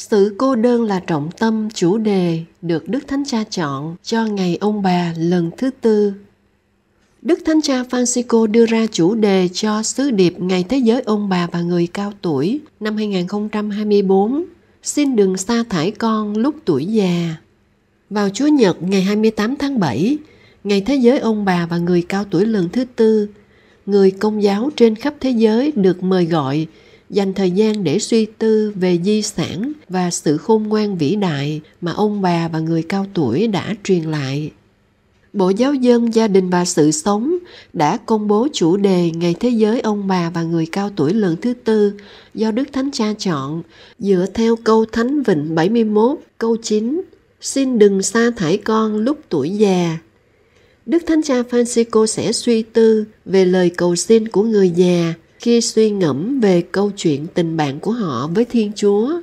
Sự cô đơn là trọng tâm chủ đề được Đức Thánh Cha chọn cho ngày ông bà lần thứ tư. Đức Thánh Cha Francisco đưa ra chủ đề cho sứ điệp Ngày Thế giới ông bà và người cao tuổi năm 2024. Xin đừng sa thải con lúc tuổi già. Vào Chúa Nhật ngày 28 tháng 7, Ngày Thế giới ông bà và người cao tuổi lần thứ tư, người công giáo trên khắp thế giới được mời gọi dành thời gian để suy tư về di sản và sự khôn ngoan vĩ đại mà ông bà và người cao tuổi đã truyền lại. Bộ Giáo dân Gia đình và Sự Sống đã công bố chủ đề Ngày Thế giới Ông Bà và Người Cao Tuổi lần thứ tư do Đức Thánh Cha chọn dựa theo câu Thánh Vịnh 71 câu 9 Xin đừng sa thải con lúc tuổi già. Đức Thánh Cha Francisco sẽ suy tư về lời cầu xin của người già khi suy ngẫm về câu chuyện tình bạn của họ với Thiên Chúa.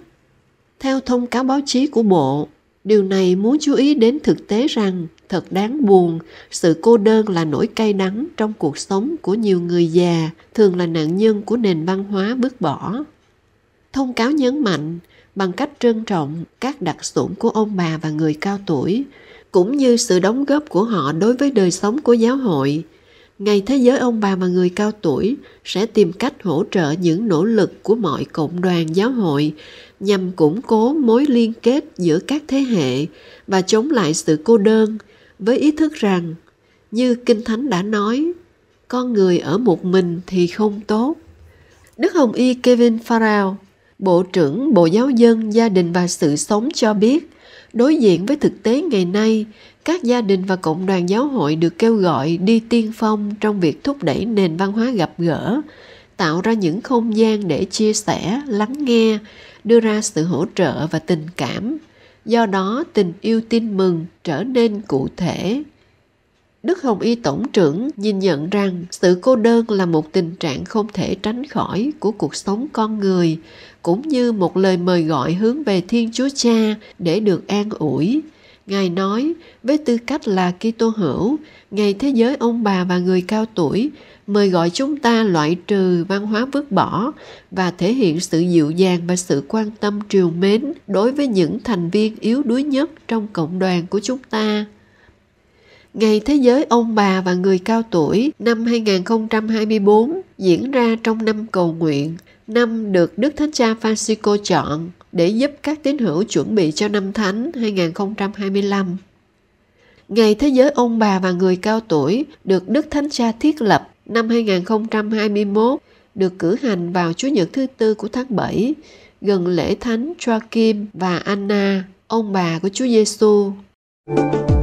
Theo thông cáo báo chí của Bộ, điều này muốn chú ý đến thực tế rằng thật đáng buồn, sự cô đơn là nỗi cay đắng trong cuộc sống của nhiều người già, thường là nạn nhân của nền văn hóa bước bỏ. Thông cáo nhấn mạnh bằng cách trân trọng các đặc sủng của ông bà và người cao tuổi, cũng như sự đóng góp của họ đối với đời sống của giáo hội – Ngày Thế giới ông bà và người cao tuổi sẽ tìm cách hỗ trợ những nỗ lực của mọi cộng đoàn giáo hội nhằm củng cố mối liên kết giữa các thế hệ và chống lại sự cô đơn với ý thức rằng như kinh thánh đã nói con người ở một mình thì không tốt đức hồng y kevin farrell Bộ trưởng Bộ Giáo dân Gia đình và Sự sống cho biết, đối diện với thực tế ngày nay, các gia đình và cộng đoàn giáo hội được kêu gọi đi tiên phong trong việc thúc đẩy nền văn hóa gặp gỡ, tạo ra những không gian để chia sẻ, lắng nghe, đưa ra sự hỗ trợ và tình cảm. Do đó, tình yêu tin mừng trở nên cụ thể, Đức Hồng Y Tổng trưởng nhìn nhận rằng sự cô đơn là một tình trạng không thể tránh khỏi của cuộc sống con người, cũng như một lời mời gọi hướng về Thiên Chúa Cha để được an ủi. Ngài nói, với tư cách là Kitô hữu, Ngày Thế giới ông bà và người cao tuổi mời gọi chúng ta loại trừ văn hóa vứt bỏ và thể hiện sự dịu dàng và sự quan tâm triều mến đối với những thành viên yếu đuối nhất trong cộng đoàn của chúng ta Ngày Thế giới ông bà và người cao tuổi năm 2024 diễn ra trong năm cầu nguyện, năm được Đức Thánh Cha Francisco chọn để giúp các tín hữu chuẩn bị cho năm thánh 2025. Ngày Thế giới ông bà và người cao tuổi được Đức Thánh Cha thiết lập năm 2021 được cử hành vào Chủ nhật thứ tư của tháng 7, gần lễ Thánh Joachim và Anna, ông bà của Chúa Giêsu. xu